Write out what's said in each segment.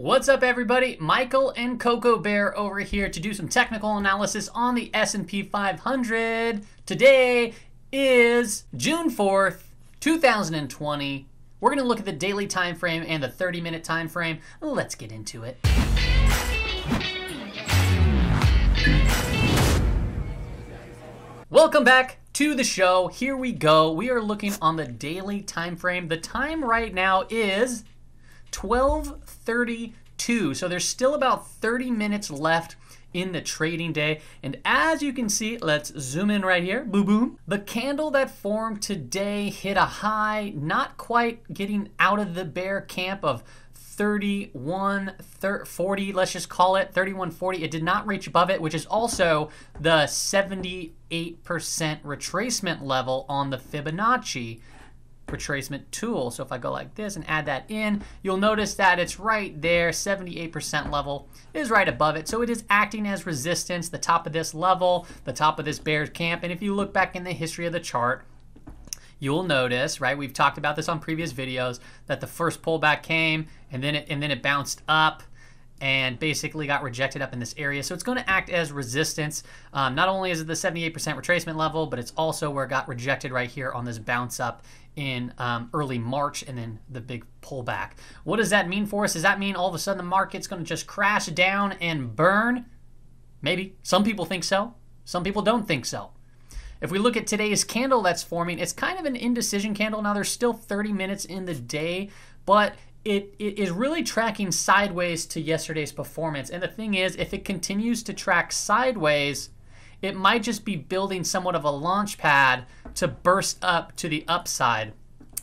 What's up everybody? Michael and Coco Bear over here to do some technical analysis on the S&P 500. Today is June 4th, 2020. We're going to look at the daily time frame and the 30 minute time frame. Let's get into it. Welcome back to the show. Here we go. We are looking on the daily time frame. The time right now is 1232. So there's still about 30 minutes left in the trading day. And as you can see, let's zoom in right here, boom, boom. The candle that formed today hit a high, not quite getting out of the bear camp of 31 40 let's just call it 3140 it did not reach above it which is also the 78% retracement level on the fibonacci retracement tool. So if I go like this and add that in, you'll notice that it's right there, 78% level is right above it. So it is acting as resistance, the top of this level, the top of this bear camp. And if you look back in the history of the chart, you'll notice, right? We've talked about this on previous videos that the first pullback came and then it, and then it bounced up and basically got rejected up in this area. So it's going to act as resistance. Um, not only is it the 78% retracement level, but it's also where it got rejected right here on this bounce up in um, early March and then the big pullback. What does that mean for us? Does that mean all of a sudden the market's going to just crash down and burn? Maybe. Some people think so. Some people don't think so. If we look at today's candle that's forming, it's kind of an indecision candle. Now, there's still 30 minutes in the day, but it, it is really tracking sideways to yesterday's performance. And the thing is, if it continues to track sideways, it might just be building somewhat of a launch pad to burst up to the upside.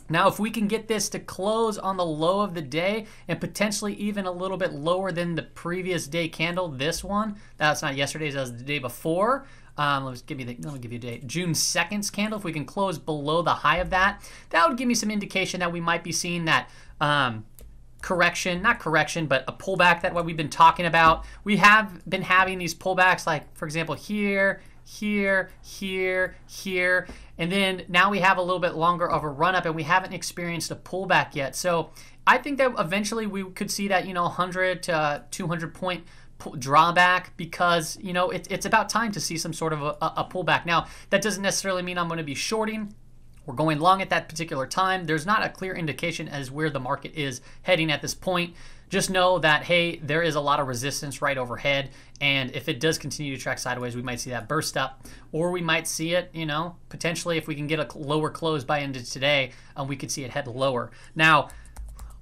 Now, if we can get this to close on the low of the day and potentially even a little bit lower than the previous day candle, this one, that's not yesterday's, that was the day before. Um, let me give you the, let me give you a date. June 2nd's candle, if we can close below the high of that, that would give me some indication that we might be seeing that um, correction, not correction, but a pullback that what we've been talking about. We have been having these pullbacks, like for example here, here, here, here, and then now we have a little bit longer of a run up, and we haven't experienced a pullback yet. So I think that eventually we could see that you know 100 to 200 point drawback because you know it, it's about time to see some sort of a, a pullback. Now that doesn't necessarily mean I'm going to be shorting we're going long at that particular time. There's not a clear indication as where the market is heading at this point. Just know that, hey, there is a lot of resistance right overhead. And if it does continue to track sideways, we might see that burst up or we might see it, you know, potentially if we can get a lower close by end of today, um, we could see it head lower. Now,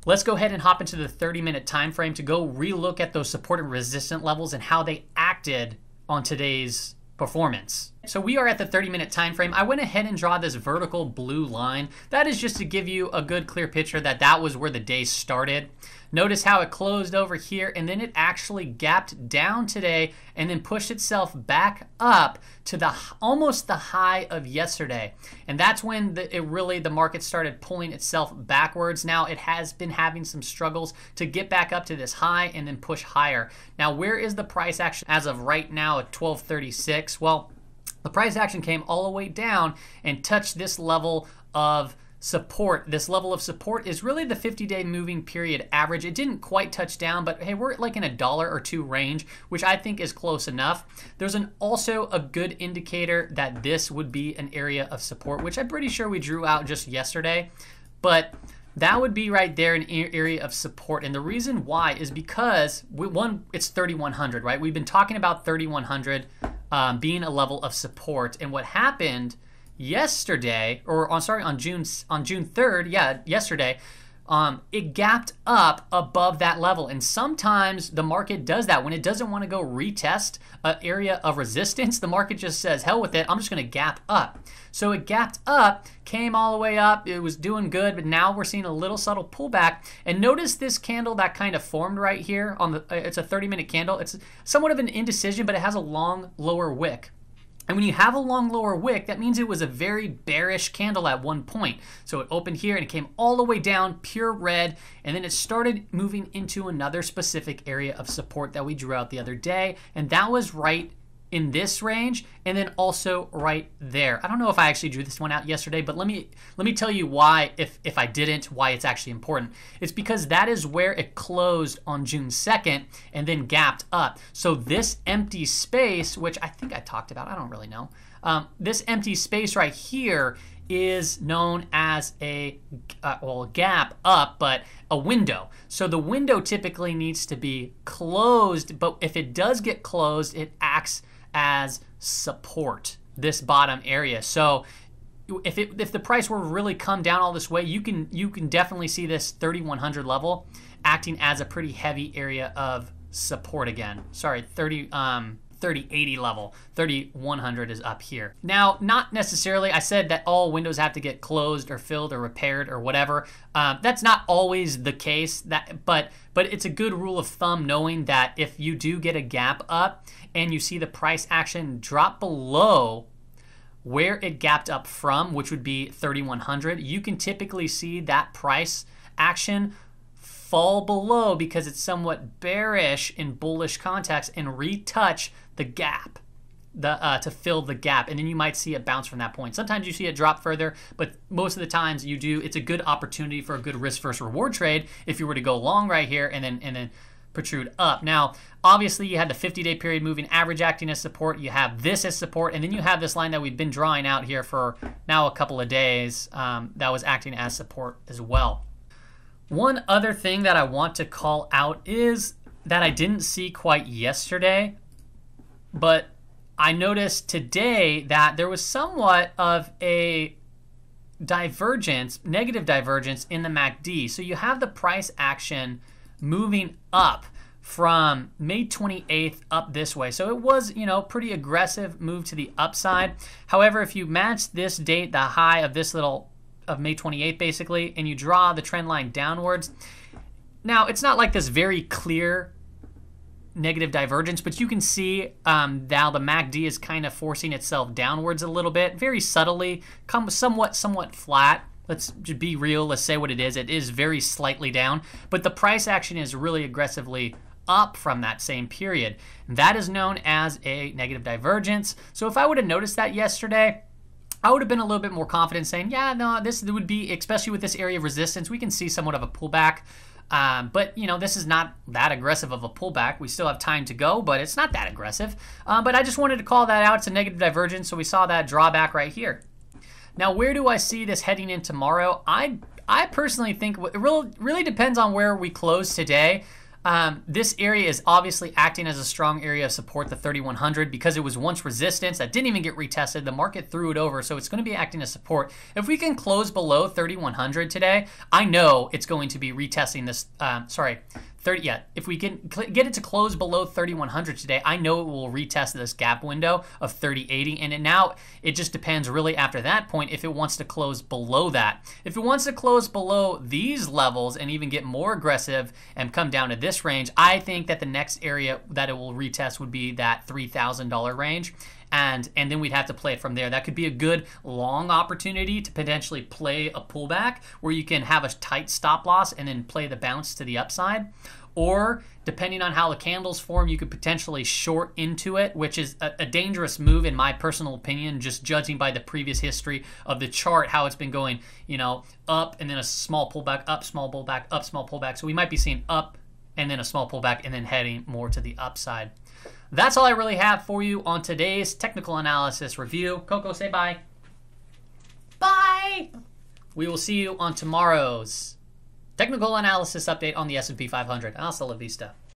Let's go ahead and hop into the 30 minute time frame to go relook at those support and resistance levels and how they acted on today's performance. So we are at the 30 minute time frame. I went ahead and draw this vertical blue line. That is just to give you a good clear picture that that was where the day started. Notice how it closed over here and then it actually gapped down today and then pushed itself back up to the almost the high of yesterday. And that's when the, it really the market started pulling itself backwards. Now it has been having some struggles to get back up to this high and then push higher. Now where is the price action as of right now at 1236? Well, the price action came all the way down and touched this level of support. This level of support is really the 50 day moving period average. It didn't quite touch down, but hey, we're like in a dollar or two range, which I think is close enough. There's an also a good indicator that this would be an area of support, which I'm pretty sure we drew out just yesterday. But that would be right there an area of support. And the reason why is because we, one, it's 3100, right? We've been talking about 3100 um, being a level of support. And what happened yesterday, or on oh, sorry, on June on June 3rd, yeah, yesterday, um, it gapped up above that level. And sometimes the market does that. When it doesn't want to go retest an area of resistance, the market just says, hell with it, I'm just going to gap up. So it gapped up, came all the way up, it was doing good, but now we're seeing a little subtle pullback. And notice this candle that kind of formed right here on the, it's a 30 minute candle. It's somewhat of an indecision, but it has a long lower wick. And when you have a long lower wick, that means it was a very bearish candle at one point. So it opened here and it came all the way down, pure red, and then it started moving into another specific area of support that we drew out the other day, and that was right in this range and then also right there. I don't know if I actually drew this one out yesterday, but let me let me tell you why if if I didn't why it's actually important. It's because that is where it closed on June 2nd and then gapped up. So this empty space, which I think I talked about, I don't really know. Um, this empty space right here is known as a uh, well gap up but a window so the window typically needs to be closed but if it does get closed it acts as support, this bottom area. So if it, if the price were really come down all this way, you can you can definitely see this 3100 level acting as a pretty heavy area of support again. Sorry, 30 um 3080 level. 3100 is up here. Now, not necessarily, I said that all windows have to get closed or filled or repaired or whatever. Um, that's not always the case, That, but, but it's a good rule of thumb knowing that if you do get a gap up and you see the price action drop below where it gapped up from, which would be 3100, you can typically see that price action fall below because it's somewhat bearish in bullish context and retouch the gap the uh, to fill the gap, and then you might see it bounce from that point. Sometimes you see it drop further, but most of the times you do. It's a good opportunity for a good risk versus reward trade if you were to go long right here and then and then protrude up. Now, obviously, you had the 50-day period moving average acting as support. You have this as support, and then you have this line that we've been drawing out here for now a couple of days um, that was acting as support as well. One other thing that I want to call out is that I didn't see quite yesterday but I noticed today that there was somewhat of a divergence, negative divergence in the MACD. So you have the price action moving up from May 28th up this way. So it was, you know, pretty aggressive move to the upside. However, if you match this date, the high of this little of May 28th basically, and you draw the trend line downwards, now it's not like this very clear negative divergence, but you can see um, now the MACD is kind of forcing itself downwards a little bit, very subtly, come somewhat, somewhat flat. Let's be real. Let's say what it is. It is very slightly down, but the price action is really aggressively up from that same period. That is known as a negative divergence. So if I would have noticed that yesterday, I would have been a little bit more confident saying, yeah, no, this would be, especially with this area of resistance, we can see somewhat of a pullback. Um, but, you know, this is not that aggressive of a pullback. We still have time to go, but it's not that aggressive. Uh, but I just wanted to call that out. It's a negative divergence, so we saw that drawback right here. Now, where do I see this heading in tomorrow? I I personally think it really, really depends on where we close today. Um, this area is obviously acting as a strong area of support, the 3100, because it was once resistance that didn't even get retested. The market threw it over, so it's going to be acting as support. If we can close below 3100 today, I know it's going to be retesting this. Um, sorry, 30 yeah if we can get it to close below 3100 today i know it will retest this gap window of 3080 and it now it just depends really after that point if it wants to close below that if it wants to close below these levels and even get more aggressive and come down to this this range, I think that the next area that it will retest would be that $3,000 range. And, and then we'd have to play it from there. That could be a good long opportunity to potentially play a pullback where you can have a tight stop loss and then play the bounce to the upside or depending on how the candles form you could potentially short into it which is a, a, dangerous move in my personal opinion just judging by the previous history of the chart how it's been going you know up and then a small pullback up small pullback up small pullback so we might be seeing up and then a small pullback and then heading more to the upside. That's all I really have for you on today's technical analysis review. Coco, say bye. Bye. We will see you on tomorrow's technical analysis update on the S&P 500. Hasta la vista.